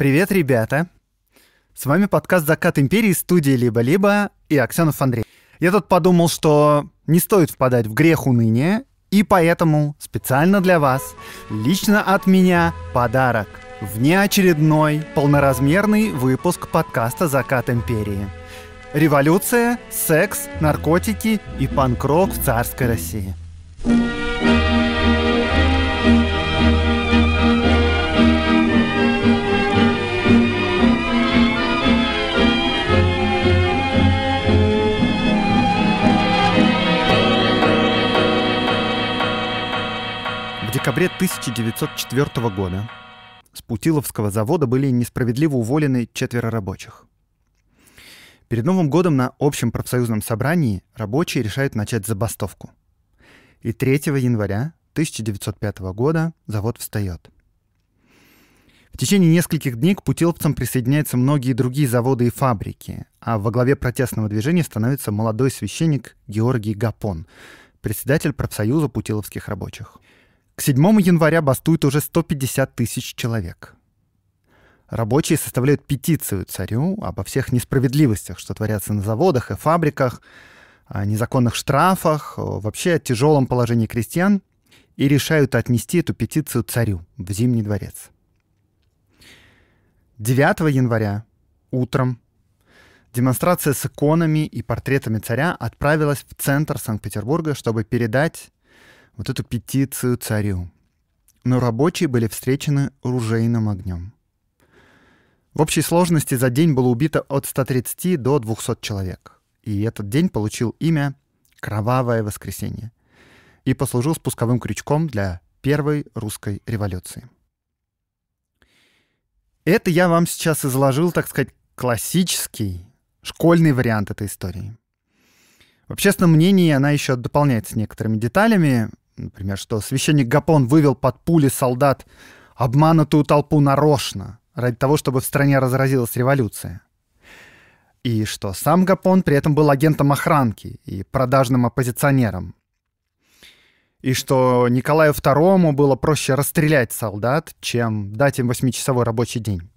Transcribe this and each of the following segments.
Привет, ребята! С вами подкаст «Закат империи» студии «Либо-либо» и Аксенов Андрей. Я тут подумал, что не стоит впадать в грех уныния, и поэтому специально для вас, лично от меня, подарок. Внеочередной полноразмерный выпуск подкаста «Закат империи». Революция, секс, наркотики и панк-рок в царской России. декабре 1904 года с Путиловского завода были несправедливо уволены четверо рабочих. Перед Новым годом на общем профсоюзном собрании рабочие решают начать забастовку. И 3 января 1905 года завод встает. В течение нескольких дней к путиловцам присоединяются многие другие заводы и фабрики, а во главе протестного движения становится молодой священник Георгий Гапон, председатель профсоюза путиловских рабочих. К 7 января бастует уже 150 тысяч человек. Рабочие составляют петицию царю обо всех несправедливостях, что творятся на заводах и фабриках, о незаконных штрафах, вообще о тяжелом положении крестьян, и решают отнести эту петицию царю в Зимний дворец. 9 января утром демонстрация с иконами и портретами царя отправилась в центр Санкт-Петербурга, чтобы передать вот эту петицию царю. Но рабочие были встречены ружейным огнем. В общей сложности за день было убито от 130 до 200 человек. И этот день получил имя «Кровавое воскресенье» и послужил спусковым крючком для первой русской революции. Это я вам сейчас изложил, так сказать, классический школьный вариант этой истории. В общественном мнении она еще дополняется некоторыми деталями, Например, что священник Гапон вывел под пули солдат обманутую толпу нарочно, ради того, чтобы в стране разразилась революция. И что сам Гапон при этом был агентом охранки и продажным оппозиционером. И что Николаю II было проще расстрелять солдат, чем дать им восьмичасовой рабочий день.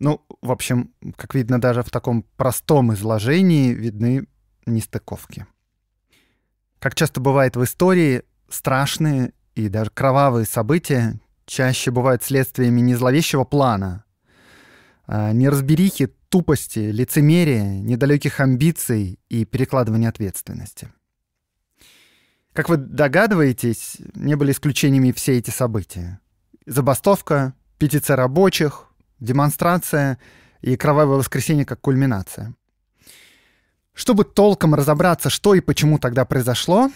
Ну, в общем, как видно, даже в таком простом изложении видны нестыковки. Как часто бывает в истории, страшные и даже кровавые события чаще бывают следствиями не зловещего плана, а неразберихи, тупости, лицемерия, недалеких амбиций и перекладывания ответственности. Как вы догадываетесь, не были исключениями все эти события. Забастовка, петиция рабочих, демонстрация и кровавое воскресенье как кульминация. Чтобы толком разобраться, что и почему тогда произошло,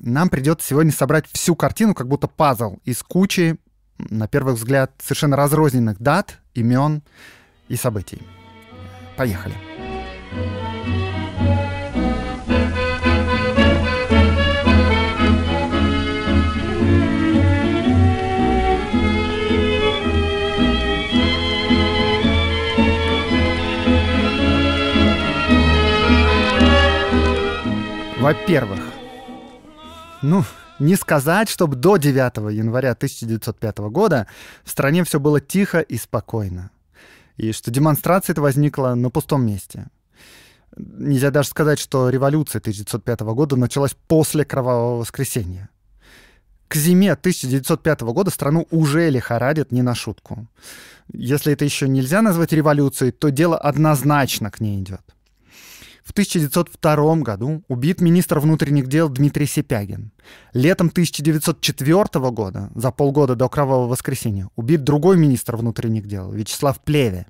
нам придется сегодня собрать всю картину, как будто пазл, из кучи, на первый взгляд, совершенно разрозненных дат, имен и событий. Поехали. Во-первых, ну, не сказать, чтобы до 9 января 1905 года в стране все было тихо и спокойно, и что демонстрация это возникла на пустом месте. Нельзя даже сказать, что революция 1905 года началась после Кровавого воскресенья. К зиме 1905 года страну уже лихорадят не на шутку. Если это еще нельзя назвать революцией, то дело однозначно к ней идет. В 1902 году убит министр внутренних дел Дмитрий Сипягин. Летом 1904 года, за полгода до Кровавого воскресенья, убит другой министр внутренних дел, Вячеслав Плеве.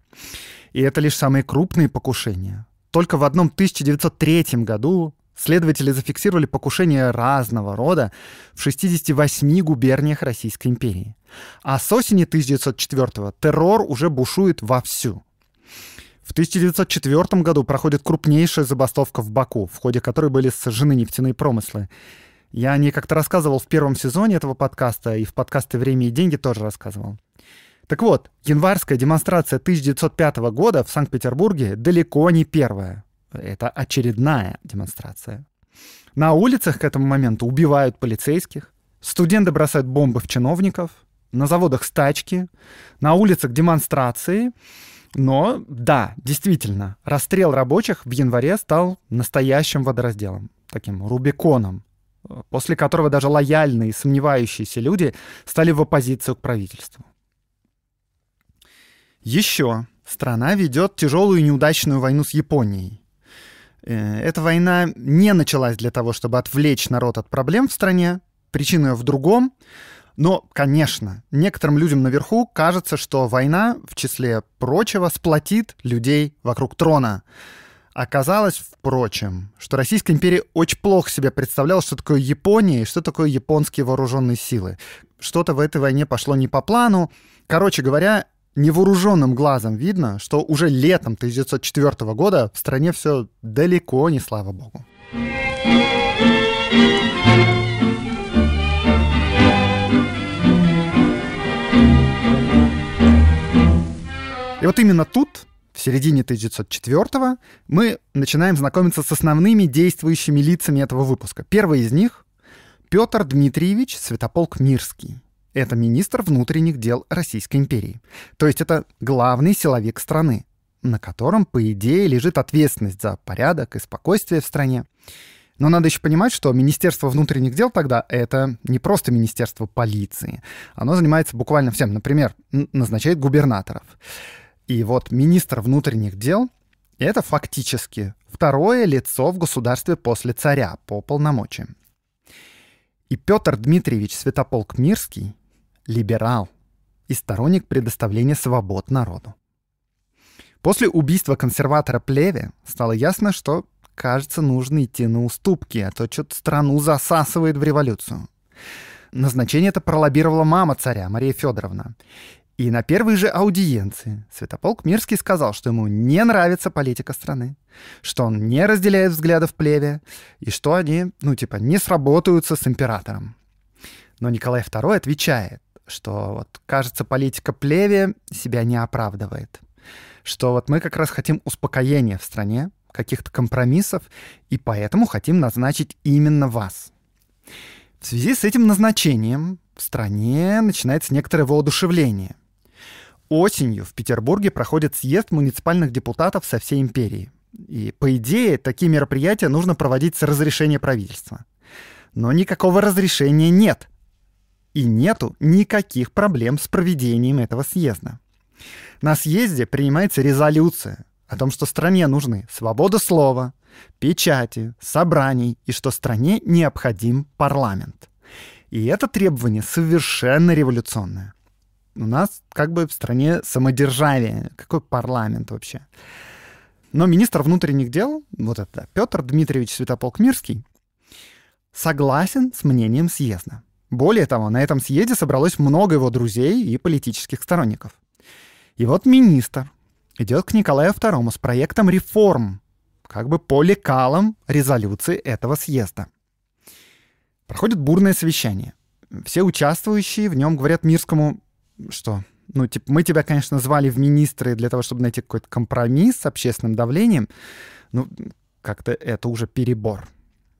И это лишь самые крупные покушения. Только в одном 1903 году следователи зафиксировали покушения разного рода в 68 губерниях Российской империи. А с осени 1904 террор уже бушует вовсю – в 1904 году проходит крупнейшая забастовка в Баку, в ходе которой были сожжены нефтяные промыслы. Я о ней как-то рассказывал в первом сезоне этого подкаста, и в подкасте «Время и деньги» тоже рассказывал. Так вот, январская демонстрация 1905 года в Санкт-Петербурге далеко не первая. Это очередная демонстрация. На улицах к этому моменту убивают полицейских, студенты бросают бомбы в чиновников, на заводах стачки, на улицах демонстрации — но да, действительно, расстрел рабочих в январе стал настоящим водоразделом, таким рубиконом, после которого даже лояльные сомневающиеся люди стали в оппозицию к правительству. Еще страна ведет тяжелую и неудачную войну с Японией. Э, эта война не началась для того, чтобы отвлечь народ от проблем в стране. Причина в другом. Но, конечно, некоторым людям наверху кажется, что война, в числе прочего, сплотит людей вокруг трона. Оказалось, впрочем, что Российская империя очень плохо себе представляла, что такое Япония и что такое японские вооруженные силы. Что-то в этой войне пошло не по плану. Короче говоря, невооруженным глазом видно, что уже летом 1904 года в стране все далеко не слава богу. вот именно тут, в середине 1904 мы начинаем знакомиться с основными действующими лицами этого выпуска. Первый из них — Петр Дмитриевич Святополк Мирский. Это министр внутренних дел Российской империи. То есть это главный силовик страны, на котором, по идее, лежит ответственность за порядок и спокойствие в стране. Но надо еще понимать, что Министерство внутренних дел тогда — это не просто Министерство полиции. Оно занимается буквально всем. Например, назначает губернаторов. И вот министр внутренних дел — это фактически второе лицо в государстве после царя по полномочиям. И Петр Дмитриевич Святополк Мирский — либерал и сторонник предоставления свобод народу. После убийства консерватора Плеве стало ясно, что, кажется, нужно идти на уступки, а то что-то страну засасывает в революцию. Назначение это пролоббировала мама царя, Мария Федоровна. И на первой же аудиенции Святополк Мирский сказал, что ему не нравится политика страны, что он не разделяет взглядов плеве, и что они, ну, типа, не сработаются с императором. Но Николай II отвечает, что вот, кажется, политика плеве себя не оправдывает, что вот мы как раз хотим успокоения в стране, каких-то компромиссов, и поэтому хотим назначить именно вас. В связи с этим назначением в стране начинается некоторое воодушевление — осенью в Петербурге проходит съезд муниципальных депутатов со всей империи. И, по идее, такие мероприятия нужно проводить с разрешения правительства. Но никакого разрешения нет. И нету никаких проблем с проведением этого съезда. На съезде принимается резолюция о том, что стране нужны свобода слова, печати, собраний и что стране необходим парламент. И это требование совершенно революционное у нас как бы в стране самодержавие. Какой парламент вообще? Но министр внутренних дел, вот это Петр Дмитриевич Святополк-Мирский, согласен с мнением съезда. Более того, на этом съезде собралось много его друзей и политических сторонников. И вот министр идет к Николаю II с проектом реформ, как бы по лекалам резолюции этого съезда. Проходит бурное совещание. Все участвующие в нем говорят Мирскому, что ну, типа, мы тебя, конечно, звали в министры для того, чтобы найти какой-то компромисс с общественным давлением, ну, как-то это уже перебор.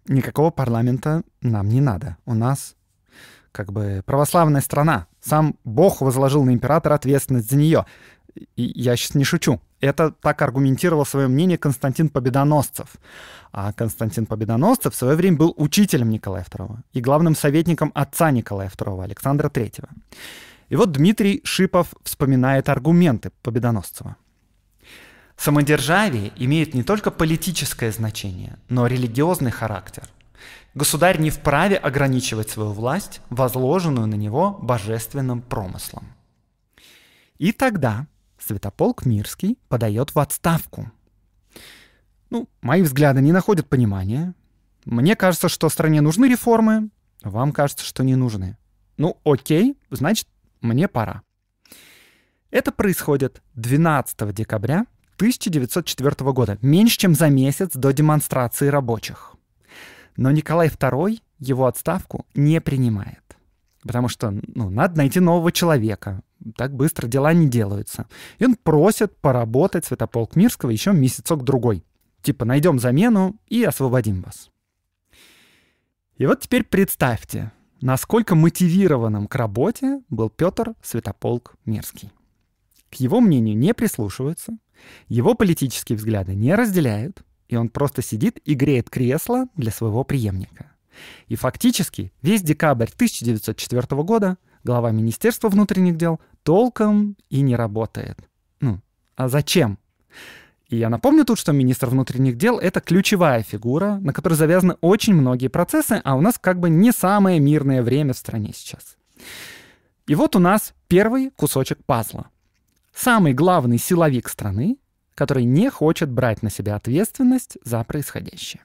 Никакого парламента нам не надо. У нас как бы православная страна. Сам Бог возложил на императора ответственность за нее. И я сейчас не шучу. Это так аргументировал свое мнение Константин Победоносцев. А Константин Победоносцев в свое время был учителем Николая II и главным советником отца Николая II, Александра III. И вот Дмитрий Шипов вспоминает аргументы Победоносцева. Самодержавие имеет не только политическое значение, но и религиозный характер. Государь не вправе ограничивать свою власть, возложенную на него божественным промыслом. И тогда Святополк Мирский подает в отставку. Ну, мои взгляды не находят понимания. Мне кажется, что стране нужны реформы, вам кажется, что не нужны. Ну, окей, значит, мне пора. Это происходит 12 декабря 1904 года, меньше чем за месяц до демонстрации рабочих. Но Николай II его отставку не принимает. Потому что ну, надо найти нового человека. Так быстро дела не делаются. И он просит поработать Святополк Мирского еще месяцок-другой. Типа найдем замену и освободим вас. И вот теперь представьте, насколько мотивированным к работе был Петр Святополк Мирский. К его мнению не прислушиваются, его политические взгляды не разделяют, и он просто сидит и греет кресло для своего преемника. И фактически весь декабрь 1904 года глава Министерства внутренних дел толком и не работает. Ну, а зачем? И я напомню тут, что министр внутренних дел — это ключевая фигура, на которой завязаны очень многие процессы, а у нас как бы не самое мирное время в стране сейчас. И вот у нас первый кусочек пазла. Самый главный силовик страны, который не хочет брать на себя ответственность за происходящее.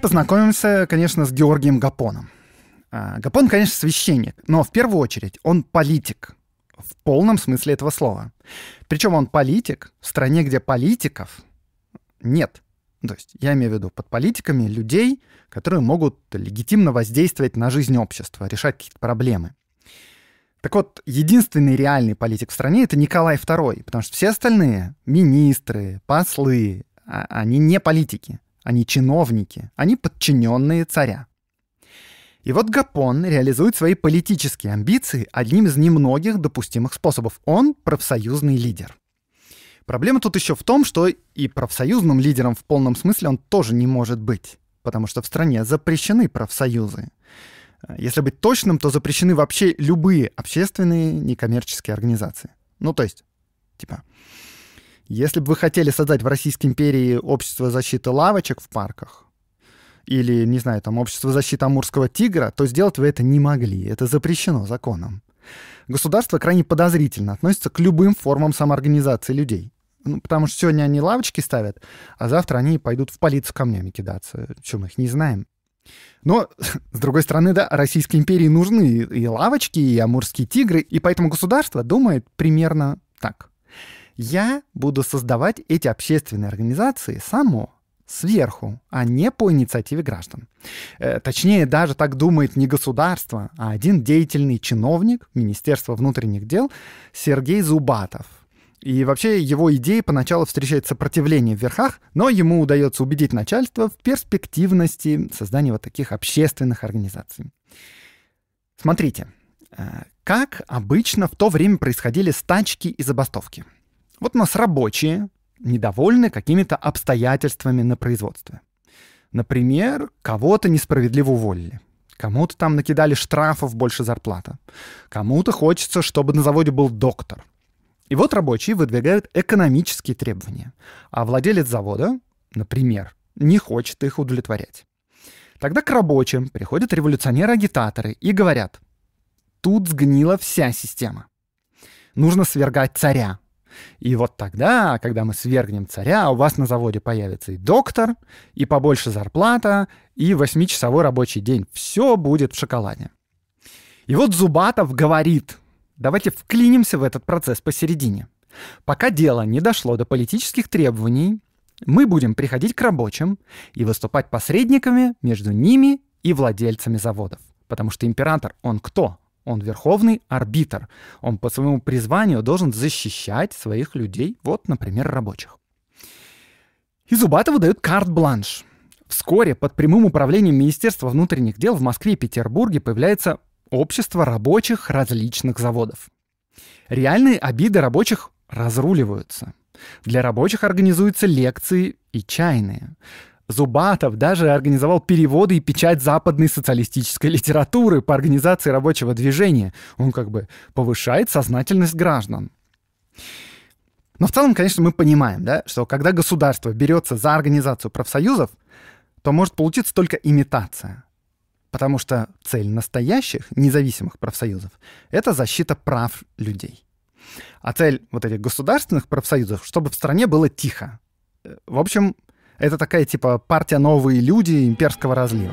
познакомимся, конечно, с Георгием Гапоном. А, Гапон, конечно, священник, но в первую очередь он политик в полном смысле этого слова. Причем он политик в стране, где политиков нет. То есть я имею в виду под политиками людей, которые могут легитимно воздействовать на жизнь общества, решать какие-то проблемы. Так вот, единственный реальный политик в стране — это Николай II, потому что все остальные — министры, послы, а, они не политики они чиновники, они подчиненные царя. И вот Гапон реализует свои политические амбиции одним из немногих допустимых способов. Он профсоюзный лидер. Проблема тут еще в том, что и профсоюзным лидером в полном смысле он тоже не может быть, потому что в стране запрещены профсоюзы. Если быть точным, то запрещены вообще любые общественные некоммерческие организации. Ну, то есть, типа, если бы вы хотели создать в Российской империи общество защиты лавочек в парках, или, не знаю, там, общество защиты амурского тигра, то сделать вы это не могли. Это запрещено законом. Государство крайне подозрительно относится к любым формам самоорганизации людей. Ну, потому что сегодня они лавочки ставят, а завтра они пойдут в полицию камнями кидаться, чем мы их не знаем. Но, с другой стороны, да, Российской империи нужны и лавочки, и амурские тигры, и поэтому государство думает примерно так. Я буду создавать эти общественные организации само, сверху, а не по инициативе граждан. Э, точнее, даже так думает не государство, а один деятельный чиновник Министерства внутренних дел Сергей Зубатов. И вообще его идеи поначалу встречают сопротивление в верхах, но ему удается убедить начальство в перспективности создания вот таких общественных организаций. Смотрите, э, как обычно в то время происходили стачки и забастовки – вот у нас рабочие недовольны какими-то обстоятельствами на производстве. Например, кого-то несправедливо уволили. Кому-то там накидали штрафов больше зарплата. Кому-то хочется, чтобы на заводе был доктор. И вот рабочие выдвигают экономические требования, а владелец завода, например, не хочет их удовлетворять. Тогда к рабочим приходят революционеры-агитаторы и говорят, тут сгнила вся система. Нужно свергать царя, и вот тогда, когда мы свергнем царя, у вас на заводе появится и доктор, и побольше зарплата, и восьмичасовой рабочий день. Все будет в шоколаде. И вот Зубатов говорит, давайте вклинимся в этот процесс посередине. Пока дело не дошло до политических требований, мы будем приходить к рабочим и выступать посредниками между ними и владельцами заводов. Потому что император, он кто? Он верховный арбитр. Он по своему призванию должен защищать своих людей, вот, например, рабочих. И Зубатову дают карт-бланш. Вскоре под прямым управлением Министерства внутренних дел в Москве и Петербурге появляется общество рабочих различных заводов. Реальные обиды рабочих разруливаются. Для рабочих организуются лекции и чайные. Зубатов даже организовал переводы и печать западной социалистической литературы по организации рабочего движения. Он как бы повышает сознательность граждан. Но в целом, конечно, мы понимаем, да, что когда государство берется за организацию профсоюзов, то может получиться только имитация. Потому что цель настоящих независимых профсоюзов — это защита прав людей. А цель вот этих государственных профсоюзов, чтобы в стране было тихо. Э, в общем, это такая типа партия «Новые люди» имперского разлива.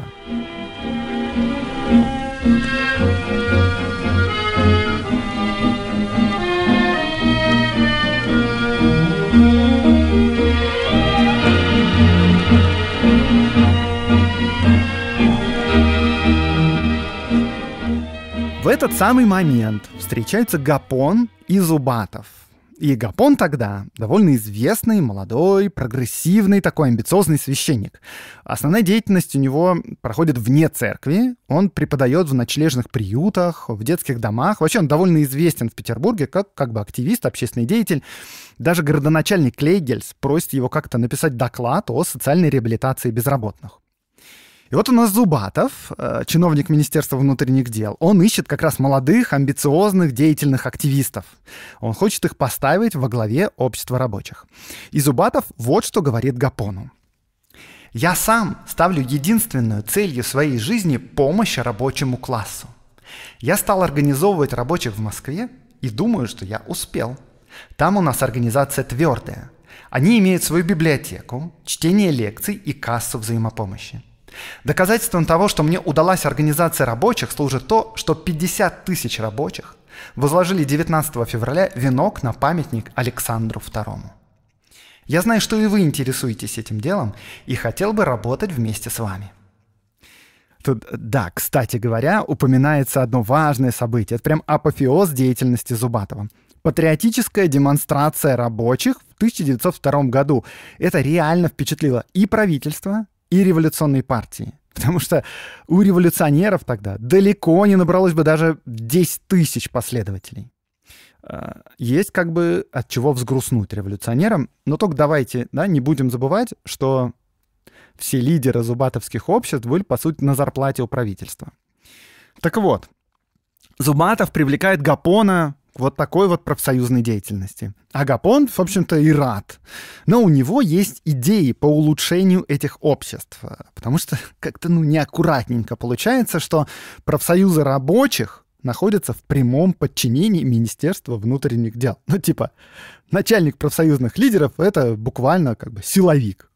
В этот самый момент встречаются Гапон и Зубатов – и Гапон тогда довольно известный, молодой, прогрессивный такой амбициозный священник. Основная деятельность у него проходит вне церкви. Он преподает в ночлежных приютах, в детских домах. Вообще он довольно известен в Петербурге как, как бы активист, общественный деятель. Даже городоначальник Клейгельс просит его как-то написать доклад о социальной реабилитации безработных. И вот у нас Зубатов, э, чиновник Министерства внутренних дел, он ищет как раз молодых, амбициозных, деятельных активистов. Он хочет их поставить во главе общества рабочих. И Зубатов вот что говорит Гапону. Я сам ставлю единственную целью своей жизни помощь рабочему классу. Я стал организовывать рабочих в Москве и думаю, что я успел. Там у нас организация твердая. Они имеют свою библиотеку, чтение лекций и кассу взаимопомощи. Доказательством того, что мне удалась организация рабочих, служит то, что 50 тысяч рабочих возложили 19 февраля венок на памятник Александру II. Я знаю, что и вы интересуетесь этим делом и хотел бы работать вместе с вами. Тут, да, кстати говоря, упоминается одно важное событие. Это прям апофеоз деятельности Зубатова. Патриотическая демонстрация рабочих в 1902 году. Это реально впечатлило и правительство, и революционной партии. Потому что у революционеров тогда далеко не набралось бы даже 10 тысяч последователей. А, есть как бы от чего взгрустнуть революционерам, но только давайте да, не будем забывать, что все лидеры зубатовских обществ были, по сути, на зарплате у правительства. Так вот, Зубатов привлекает Гапона, вот такой вот профсоюзной деятельности. Агапон, в общем-то, и рад. Но у него есть идеи по улучшению этих обществ, э, потому что как-то ну, неаккуратненько получается, что профсоюзы рабочих находятся в прямом подчинении Министерства внутренних дел. Ну, типа, начальник профсоюзных лидеров — это буквально как бы силовик.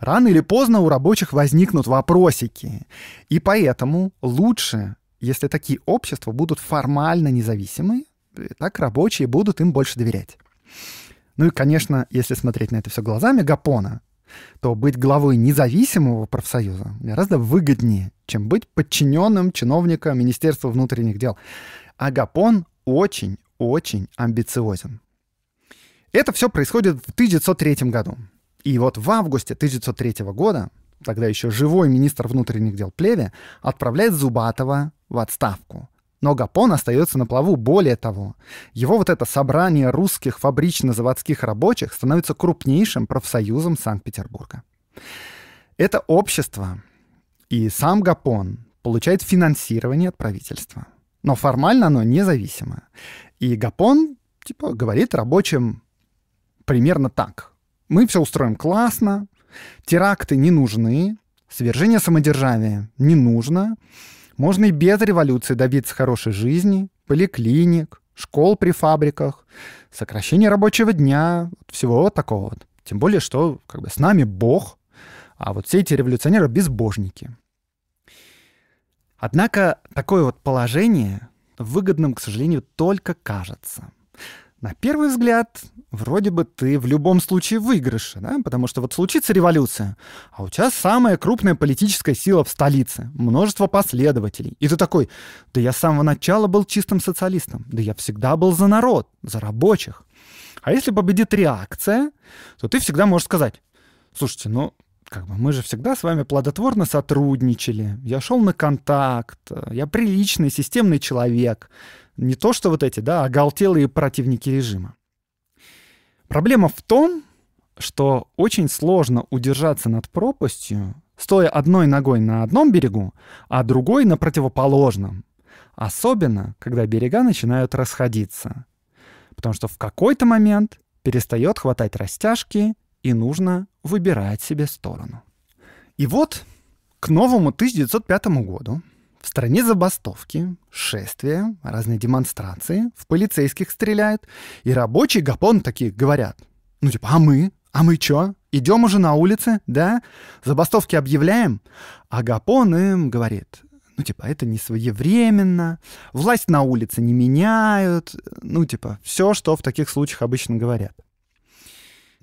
Рано или поздно у рабочих возникнут вопросики. И поэтому лучше, если такие общества будут формально независимы, так рабочие будут им больше доверять. Ну и, конечно, если смотреть на это все глазами Гапона, то быть главой независимого профсоюза гораздо выгоднее, чем быть подчиненным чиновника Министерства внутренних дел. А Гапон очень-очень амбициозен. Это все происходит в 1903 году. И вот в августе 1903 года тогда еще живой министр внутренних дел Плеве отправляет Зубатова в отставку – но Гапон остается на плаву. Более того, его вот это собрание русских фабрично-заводских рабочих становится крупнейшим профсоюзом Санкт-Петербурга. Это общество и сам Гапон получает финансирование от правительства. Но формально оно независимо. И Гапон типа, говорит рабочим примерно так. Мы все устроим классно, теракты не нужны, свержение самодержавия не нужно, можно и без революции добиться хорошей жизни, поликлиник, школ при фабриках, сокращение рабочего дня, всего вот такого вот. Тем более, что как бы с нами Бог, а вот все эти революционеры — безбожники. Однако такое вот положение выгодным, к сожалению, только кажется. На первый взгляд, вроде бы ты в любом случае выигрыше, да? потому что вот случится революция, а у тебя самая крупная политическая сила в столице, множество последователей. И ты такой, да я с самого начала был чистым социалистом, да я всегда был за народ, за рабочих. А если победит реакция, то ты всегда можешь сказать, слушайте, ну, как бы мы же всегда с вами плодотворно сотрудничали, я шел на контакт, э, я приличный, системный человек, не то что вот эти, да, а оголтелые противники режима. Проблема в том, что очень сложно удержаться над пропастью, стоя одной ногой на одном берегу, а другой на противоположном. Особенно, когда берега начинают расходиться. Потому что в какой-то момент перестает хватать растяжки и нужно выбирать себе сторону. И вот к новому 1905 году в стране забастовки, шествия, разные демонстрации, в полицейских стреляют, и рабочие гапон такие говорят. Ну типа, а мы? А мы чё? Идем уже на улице, да? Забастовки объявляем? А гапон им говорит, ну, типа, это не своевременно, власть на улице не меняют, ну, типа, все, что в таких случаях обычно говорят.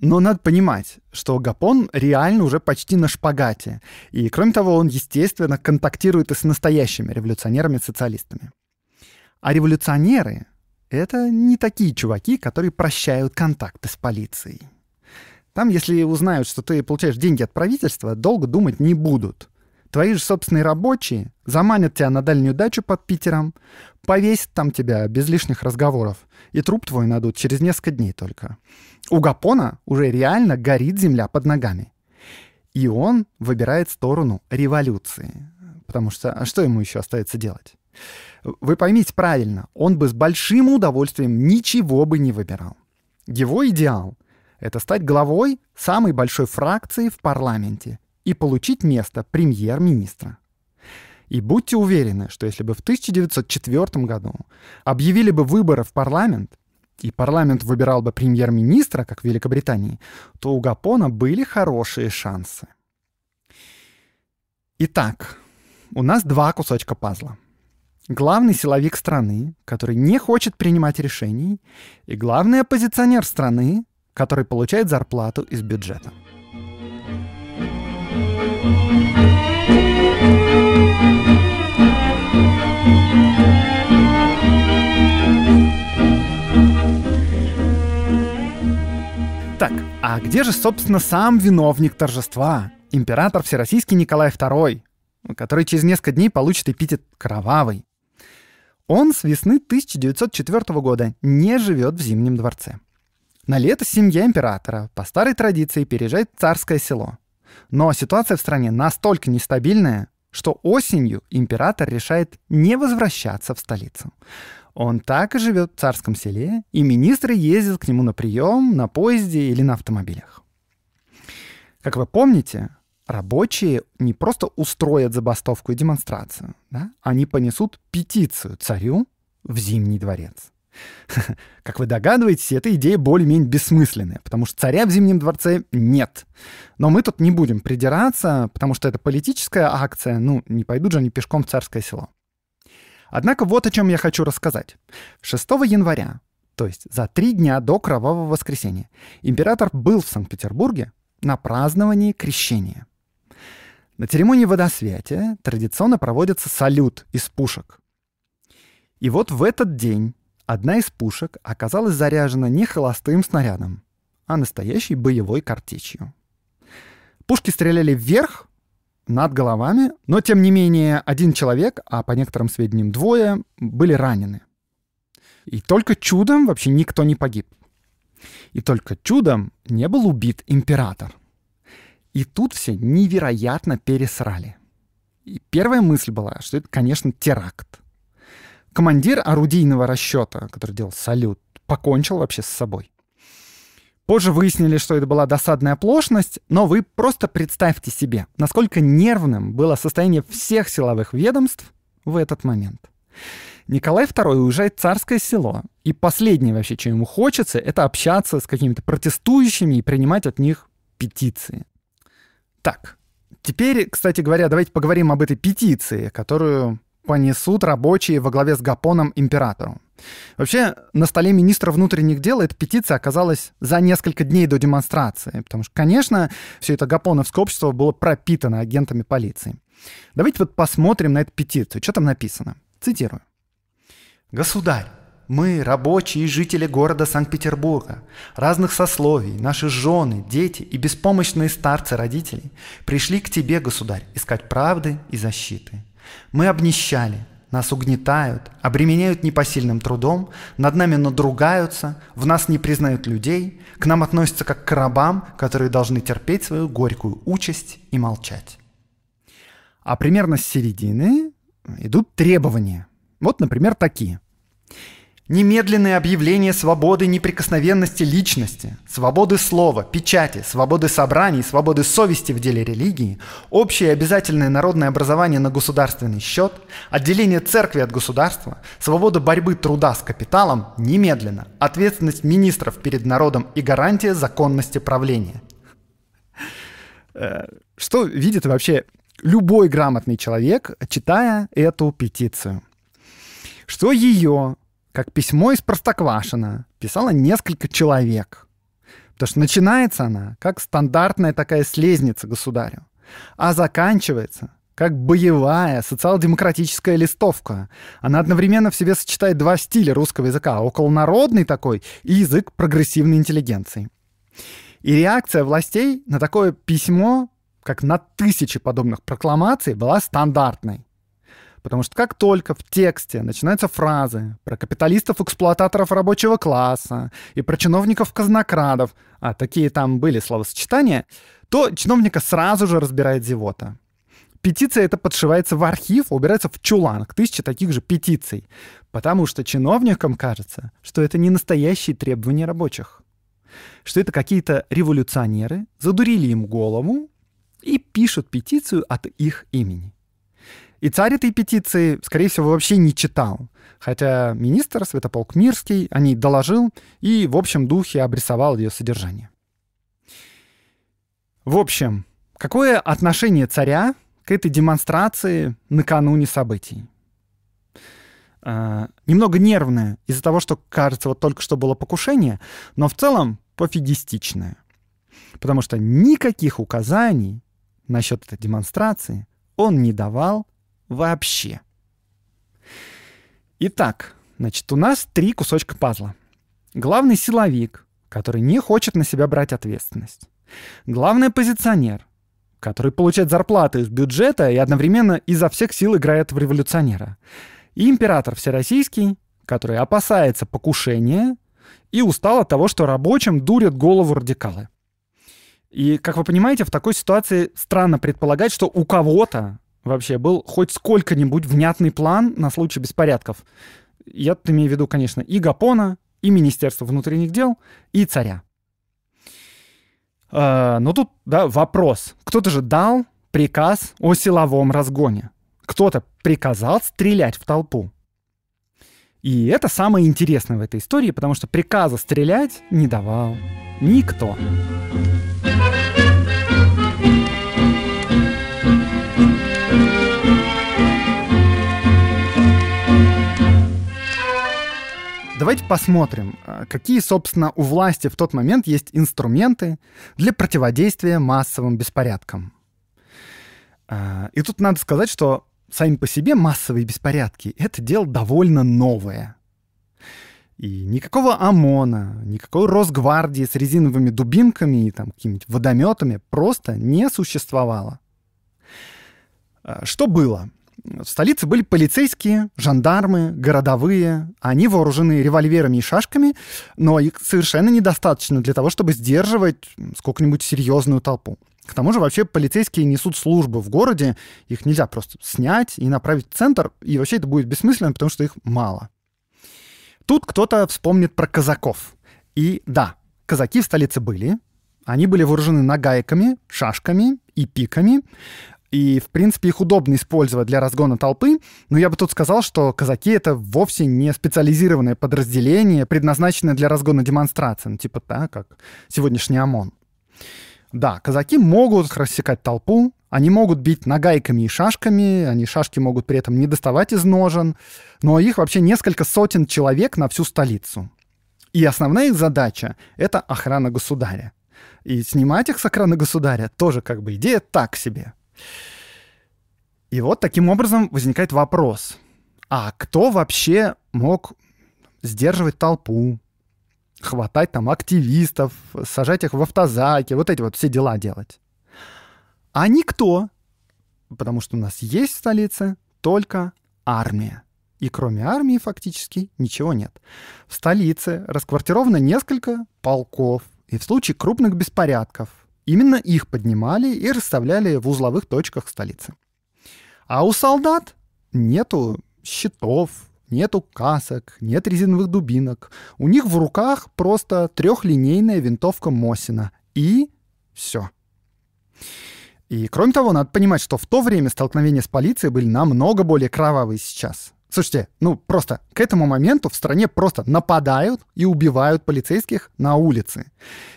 Но надо понимать, что Гапон реально уже почти на шпагате. И, кроме того, он, естественно, контактирует и с настоящими революционерами-социалистами. А революционеры — это не такие чуваки, которые прощают контакты с полицией. Там, если узнают, что ты получаешь деньги от правительства, долго думать не будут. Твои же собственные рабочие заманят тебя на дальнюю дачу под Питером, повесят там тебя без лишних разговоров, и труп твой найдут через несколько дней только. У Гапона уже реально горит земля под ногами. И он выбирает сторону революции. Потому что а что ему еще остается делать? Вы поймите правильно, он бы с большим удовольствием ничего бы не выбирал. Его идеал — это стать главой самой большой фракции в парламенте и получить место премьер-министра. И будьте уверены, что если бы в 1904 году объявили бы выборы в парламент, и парламент выбирал бы премьер-министра, как в Великобритании, то у Гапона были хорошие шансы. Итак, у нас два кусочка пазла. Главный силовик страны, который не хочет принимать решений, и главный оппозиционер страны, который получает зарплату из бюджета. Так, а где же, собственно, сам виновник торжества? Император Всероссийский Николай II, который через несколько дней получит эпитет «Кровавый». Он с весны 1904 года не живет в Зимнем дворце. На лето семья императора по старой традиции переезжает в царское село. Но ситуация в стране настолько нестабильная, что осенью император решает не возвращаться в столицу. Он так и живет в царском селе, и министры ездят к нему на прием на поезде или на автомобилях. Как вы помните, рабочие не просто устроят забастовку и демонстрацию, да? они понесут петицию царю в Зимний дворец. Как вы догадываетесь, эта идея более-менее бессмысленная, потому что царя в Зимнем дворце нет. Но мы тут не будем придираться, потому что это политическая акция, ну, не пойдут же они пешком в царское село. Однако вот о чем я хочу рассказать. 6 января, то есть за три дня до Кровавого воскресенья, император был в Санкт-Петербурге на праздновании Крещения. На церемонии водосвятия традиционно проводится салют из пушек. И вот в этот день Одна из пушек оказалась заряжена не холостым снарядом, а настоящей боевой картечью. Пушки стреляли вверх, над головами, но тем не менее один человек, а по некоторым сведениям двое, были ранены. И только чудом вообще никто не погиб. И только чудом не был убит император. И тут все невероятно пересрали. И первая мысль была, что это, конечно, теракт командир орудийного расчета, который делал салют, покончил вообще с собой. Позже выяснили, что это была досадная оплошность, но вы просто представьте себе, насколько нервным было состояние всех силовых ведомств в этот момент. Николай II уезжает в царское село, и последнее вообще, чем ему хочется, это общаться с какими-то протестующими и принимать от них петиции. Так, теперь, кстати говоря, давайте поговорим об этой петиции, которую понесут рабочие во главе с Гапоном императору. Вообще, на столе министра внутренних дел эта петиция оказалась за несколько дней до демонстрации, потому что, конечно, все это гапоновское общество было пропитано агентами полиции. Давайте вот посмотрим на эту петицию. Что там написано? Цитирую. «Государь, мы, рабочие и жители города Санкт-Петербурга, разных сословий, наши жены, дети и беспомощные старцы родителей, пришли к тебе, государь, искать правды и защиты. Мы обнищали, нас угнетают, обременяют непосильным трудом, над нами надругаются, в нас не признают людей, к нам относятся как к рабам, которые должны терпеть свою горькую участь и молчать. А примерно с середины идут требования. Вот, например, такие. Немедленное объявление свободы неприкосновенности личности, свободы слова, печати, свободы собраний, свободы совести в деле религии, общее обязательное народное образование на государственный счет, отделение церкви от государства, свобода борьбы труда с капиталом немедленно, ответственность министров перед народом и гарантия законности правления. Э, что видит вообще любой грамотный человек, читая эту петицию? Что ее как письмо из Простоквашина писало несколько человек. Потому что начинается она как стандартная такая слезница государю, а заканчивается как боевая социал-демократическая листовка. Она одновременно в себе сочетает два стиля русского языка, околонародный такой и язык прогрессивной интеллигенции. И реакция властей на такое письмо, как на тысячи подобных прокламаций, была стандартной. Потому что как только в тексте начинаются фразы про капиталистов-эксплуататоров рабочего класса и про чиновников-казнокрадов, а такие там были словосочетания, то чиновника сразу же разбирает зевота. Петиция эта подшивается в архив, убирается в чулан к тысяче таких же петиций. Потому что чиновникам кажется, что это не настоящие требования рабочих. Что это какие-то революционеры задурили им голову и пишут петицию от их имени. И царь этой петиции, скорее всего, вообще не читал. Хотя министр Святополк Мирский о ней доложил и в общем духе обрисовал ее содержание. В общем, какое отношение царя к этой демонстрации накануне событий? А, немного нервное из-за того, что, кажется, вот только что было покушение, но в целом пофигистичное. Потому что никаких указаний насчет этой демонстрации он не давал вообще. Итак, значит, у нас три кусочка пазла. Главный силовик, который не хочет на себя брать ответственность. Главный позиционер, который получает зарплату из бюджета и одновременно изо всех сил играет в революционера. И император всероссийский, который опасается покушения и устал от того, что рабочим дурят голову радикалы. И, как вы понимаете, в такой ситуации странно предполагать, что у кого-то вообще был хоть сколько-нибудь внятный план на случай беспорядков. Я тут имею в виду, конечно, и Гапона, и Министерство внутренних дел, и царя. Э, а, но ну тут, да, вопрос. Кто-то же дал приказ о силовом разгоне. Кто-то приказал стрелять в толпу. И это самое интересное в этой истории, потому что приказа стрелять не давал никто. Никто. Давайте посмотрим, э, какие, собственно, у власти в тот момент есть инструменты для противодействия массовым беспорядкам. Э, и тут надо сказать, что сами по себе массовые беспорядки — это дело довольно новое. И никакого ОМОНа, никакой Росгвардии с резиновыми дубинками и там какими-нибудь водометами просто не существовало. Э, что было? В столице были полицейские, жандармы, городовые. Они вооружены револьверами и шашками, но их совершенно недостаточно для того, чтобы сдерживать сколько-нибудь серьезную толпу. К тому же вообще полицейские несут службы в городе, их нельзя просто снять и направить в центр, и вообще это будет бессмысленно, потому что их мало. Тут кто-то вспомнит про казаков. И да, казаки в столице были, они были вооружены нагайками, шашками и пиками, и, в принципе, их удобно использовать для разгона толпы, но я бы тут сказал, что казаки — это вовсе не специализированное подразделение, предназначенное для разгона демонстраций, ну, типа так, как сегодняшний ОМОН. Да, казаки могут рассекать толпу, они могут бить нагайками и шашками, они шашки могут при этом не доставать из ножен, но их вообще несколько сотен человек на всю столицу. И основная их задача — это охрана государя. И снимать их с охраны государя тоже как бы идея так себе — и вот таким образом возникает вопрос, а кто вообще мог сдерживать толпу, хватать там активистов, сажать их в автозаки, вот эти вот все дела делать? А никто, потому что у нас есть в столице только армия. И кроме армии фактически ничего нет. В столице расквартировано несколько полков, и в случае крупных беспорядков – Именно их поднимали и расставляли в узловых точках столицы. А у солдат нету щитов, нету касок, нет резиновых дубинок. У них в руках просто трехлинейная винтовка Мосина. И все. И кроме того, надо понимать, что в то время столкновения с полицией были намного более кровавые сейчас. Слушайте, ну просто к этому моменту в стране просто нападают и убивают полицейских на улице.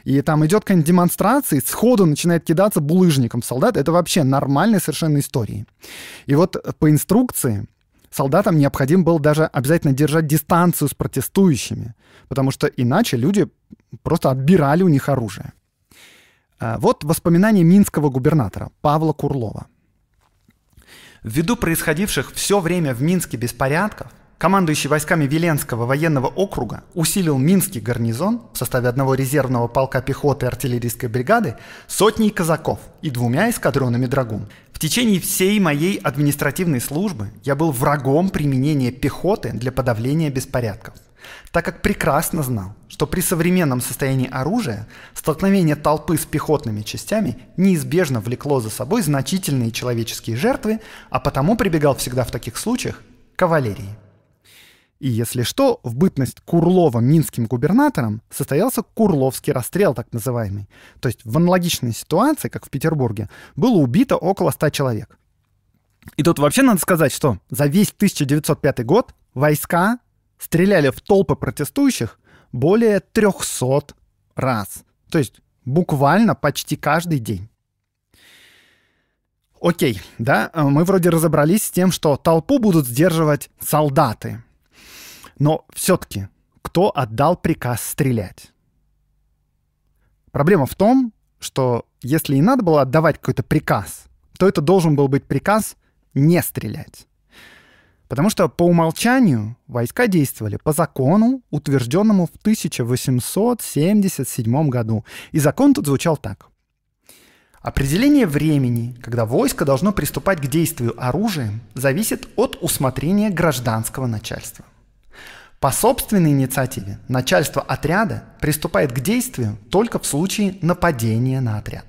И там идет какая-нибудь демонстрация, и сходу начинает кидаться булыжником солдат. Это вообще нормальная совершенно история. И вот э, по инструкции солдатам необходимо было даже обязательно держать дистанцию с протестующими, потому что иначе люди просто отбирали у них оружие. А, вот воспоминания минского губернатора Павла Курлова – Ввиду происходивших все время в Минске беспорядков, командующий войсками Веленского военного округа усилил Минский гарнизон в составе одного резервного полка пехоты и артиллерийской бригады сотней казаков и двумя эскадронами драгун. В течение всей моей административной службы я был врагом применения пехоты для подавления беспорядков так как прекрасно знал, что при современном состоянии оружия столкновение толпы с пехотными частями неизбежно влекло за собой значительные человеческие жертвы, а потому прибегал всегда в таких случаях к кавалерии. И если что, в бытность Курлова минским губернатором состоялся Курловский расстрел, так называемый. То есть в аналогичной ситуации, как в Петербурге, было убито около 100 человек. И тут вообще надо сказать, что за весь 1905 год войска стреляли в толпы протестующих более 300 раз. То есть буквально почти каждый день. Окей, да, э, мы вроде разобрались с тем, что толпу будут сдерживать солдаты. Но все-таки, кто отдал приказ стрелять? Проблема в том, что если и надо было отдавать какой-то приказ, то это должен был быть приказ не стрелять. Потому что по умолчанию войска действовали по закону, утвержденному в 1877 году. И закон тут звучал так. Определение времени, когда войско должно приступать к действию оружием, зависит от усмотрения гражданского начальства. По собственной инициативе начальство отряда приступает к действию только в случае нападения на отряд.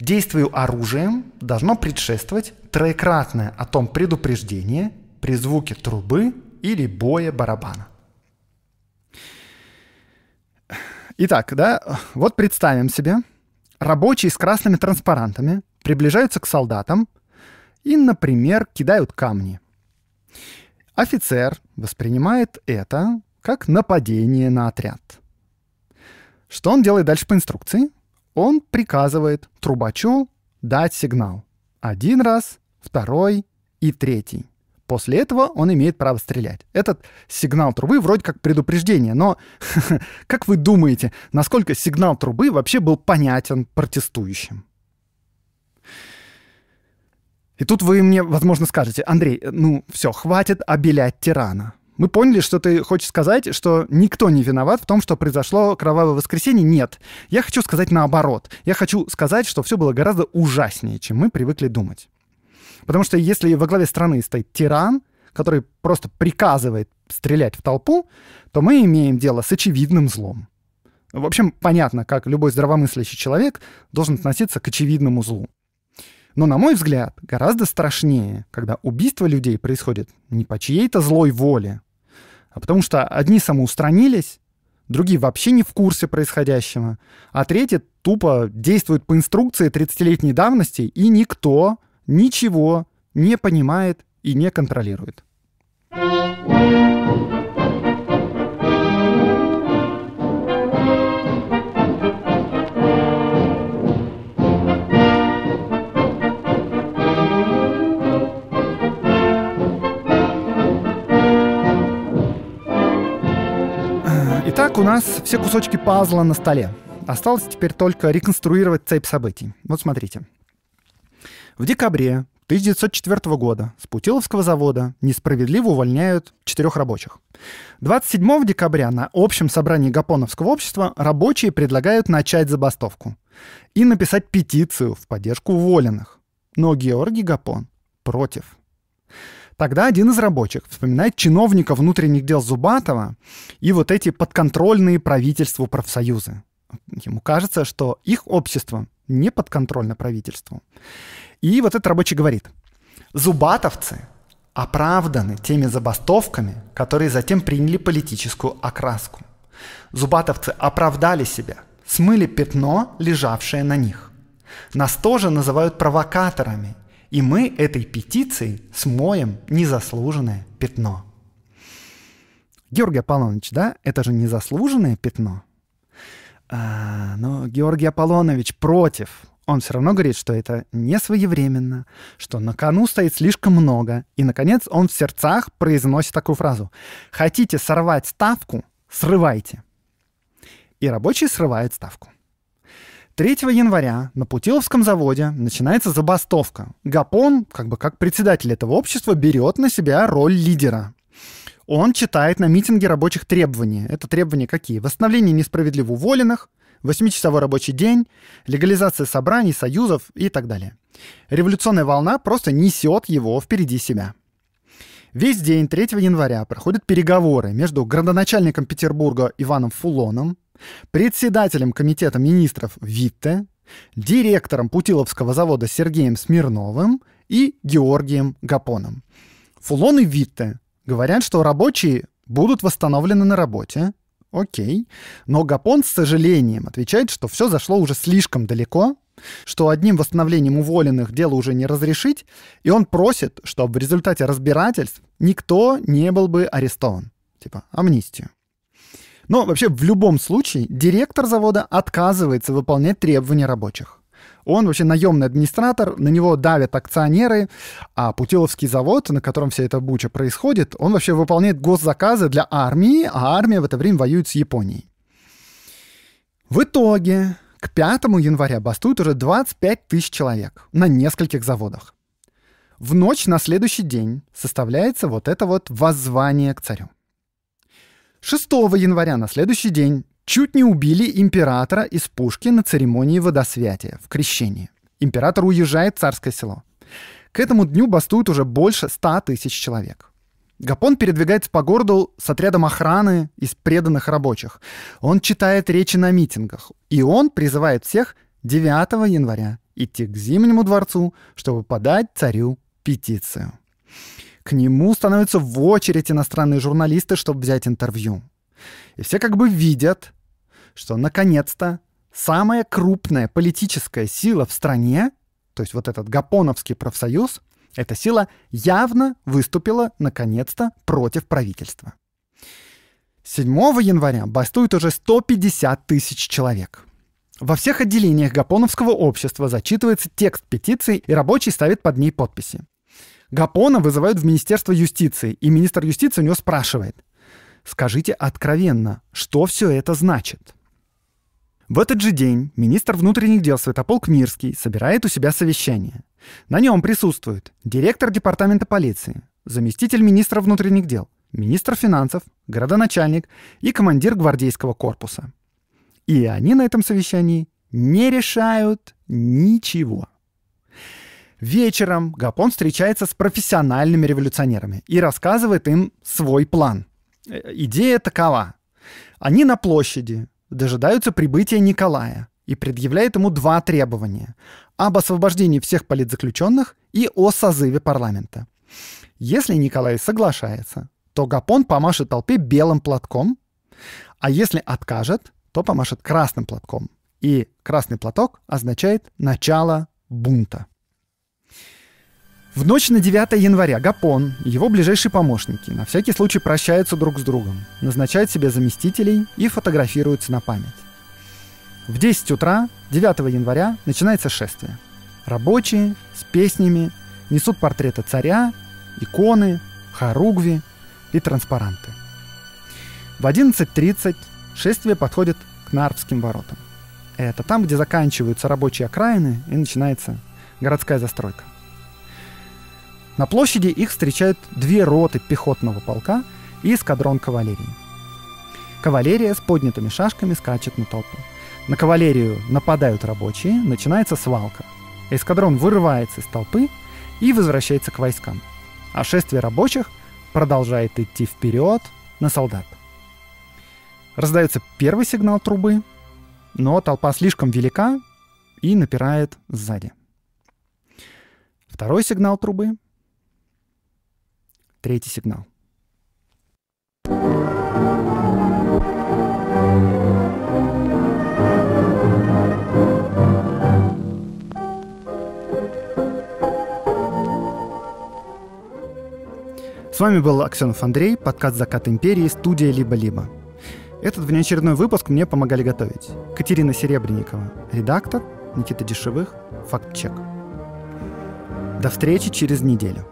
Действию оружием должно предшествовать троекратное о том предупреждение при звуке трубы или боя барабана. Итак, да, вот представим себе, рабочие с красными транспарантами приближаются к солдатам и, например, кидают камни. Офицер воспринимает это как нападение на отряд. Что он делает дальше по инструкции? Он приказывает трубачу дать сигнал. Один раз, второй и третий. После этого он имеет право стрелять. Этот сигнал трубы вроде как предупреждение, но как вы думаете, насколько сигнал трубы вообще был понятен протестующим? И тут вы мне, возможно, скажете, Андрей, ну все, хватит обелять тирана. Мы поняли, что ты хочешь сказать, что никто не виноват в том, что произошло кровавое воскресенье. Нет. Я хочу сказать наоборот. Я хочу сказать, что все было гораздо ужаснее, чем мы привыкли думать. Потому что если во главе страны стоит тиран, который просто приказывает стрелять в толпу, то мы имеем дело с очевидным злом. В общем, понятно, как любой здравомыслящий человек должен относиться к очевидному злу. Но, на мой взгляд, гораздо страшнее, когда убийство людей происходит не по чьей-то злой воле, а потому что одни самоустранились, другие вообще не в курсе происходящего, а третьи тупо действуют по инструкции 30-летней давности, и никто ничего не понимает и не контролирует. Итак, у нас все кусочки пазла на столе. Осталось теперь только реконструировать цепь событий. Вот смотрите. В декабре 1904 года с Путиловского завода несправедливо увольняют четырех рабочих. 27 декабря на общем собрании Гапоновского общества рабочие предлагают начать забастовку и написать петицию в поддержку уволенных. Но Георгий Гапон против. Тогда один из рабочих вспоминает чиновника внутренних дел Зубатова и вот эти подконтрольные правительству профсоюзы. Ему кажется, что их общество не подконтрольно правительству. И вот этот рабочий говорит, зубатовцы оправданы теми забастовками, которые затем приняли политическую окраску. Зубатовцы оправдали себя, смыли пятно, лежавшее на них. Нас тоже называют провокаторами, и мы этой петицией смоем незаслуженное пятно. Георгий Аполлоныч, да, это же незаслуженное пятно. А, но Георгий Аполлонович против он все равно говорит, что это не своевременно, что на кону стоит слишком много. И, наконец, он в сердцах произносит такую фразу. «Хотите сорвать ставку? Срывайте». И рабочий срывает ставку. 3 января на Путиловском заводе начинается забастовка. Гапон, как бы как председатель этого общества, берет на себя роль лидера. Он читает на митинге рабочих требования. Это требования какие? Восстановление несправедливо уволенных – восьмичасовой рабочий день, легализация собраний, союзов и так далее. Революционная волна просто несет его впереди себя. Весь день 3 января проходят переговоры между градоначальником Петербурга Иваном Фулоном, председателем комитета министров Витте, директором Путиловского завода Сергеем Смирновым и Георгием Гапоном. Фулон и Витте говорят, что рабочие будут восстановлены на работе, Окей. Но Гапон, с сожалением, отвечает, что все зашло уже слишком далеко, что одним восстановлением уволенных дело уже не разрешить, и он просит, чтобы в результате разбирательств никто не был бы арестован. Типа амнистию. Но вообще в любом случае директор завода отказывается выполнять требования рабочих. Он вообще наемный администратор, на него давят акционеры, а Путиловский завод, на котором вся эта буча происходит, он вообще выполняет госзаказы для армии, а армия в это время воюет с Японией. В итоге к 5 января бастуют уже 25 тысяч человек на нескольких заводах. В ночь на следующий день составляется вот это вот воззвание к царю. 6 января на следующий день Чуть не убили императора из пушки на церемонии водосвятия в Крещении. Император уезжает в царское село. К этому дню бастуют уже больше ста тысяч человек. Гапон передвигается по городу с отрядом охраны из преданных рабочих. Он читает речи на митингах. И он призывает всех 9 января идти к Зимнему дворцу, чтобы подать царю петицию. К нему становятся в очередь иностранные журналисты, чтобы взять интервью. И все как бы видят, что наконец-то самая крупная политическая сила в стране, то есть вот этот Гапоновский профсоюз, эта сила явно выступила наконец-то против правительства. 7 января бастует уже 150 тысяч человек. Во всех отделениях Гапоновского общества зачитывается текст петиции, и рабочий ставит под ней подписи. Гапона вызывают в Министерство юстиции, и министр юстиции у него спрашивает, Скажите откровенно, что все это значит? В этот же день министр внутренних дел Святополк Мирский собирает у себя совещание. На нем присутствуют директор департамента полиции, заместитель министра внутренних дел, министр финансов, городоначальник и командир гвардейского корпуса. И они на этом совещании не решают ничего. Вечером Гапон встречается с профессиональными революционерами и рассказывает им свой план – Э, идея такова. Они на площади дожидаются прибытия Николая и предъявляют ему два требования об освобождении всех политзаключенных и о созыве парламента. Если Николай соглашается, то Гапон помашет толпе белым платком, а если откажет, то помашет красным платком. И красный платок означает начало бунта. В ночь на 9 января Гапон и его ближайшие помощники на всякий случай прощаются друг с другом, назначают себе заместителей и фотографируются на память. В 10 утра 9 января начинается шествие. Рабочие с песнями несут портреты царя, иконы, хоругви и транспаранты. В 11.30 шествие подходит к Нарвским воротам. Это там, где заканчиваются рабочие окраины и начинается городская застройка. На площади их встречают две роты пехотного полка и эскадрон кавалерии. Кавалерия с поднятыми шашками скачет на толпу. На кавалерию нападают рабочие, начинается свалка. Эскадрон вырывается из толпы и возвращается к войскам. А шествие рабочих продолжает идти вперед на солдат. Раздается первый сигнал трубы, но толпа слишком велика и напирает сзади. Второй сигнал трубы, Третий сигнал. С вами был Аксенов Андрей, подкаст «Закат империи», студия «Либо-либо». Этот внеочередной выпуск мне помогали готовить. Катерина Серебренникова, редактор, Никита Дешевых, «Фактчек». До встречи через неделю.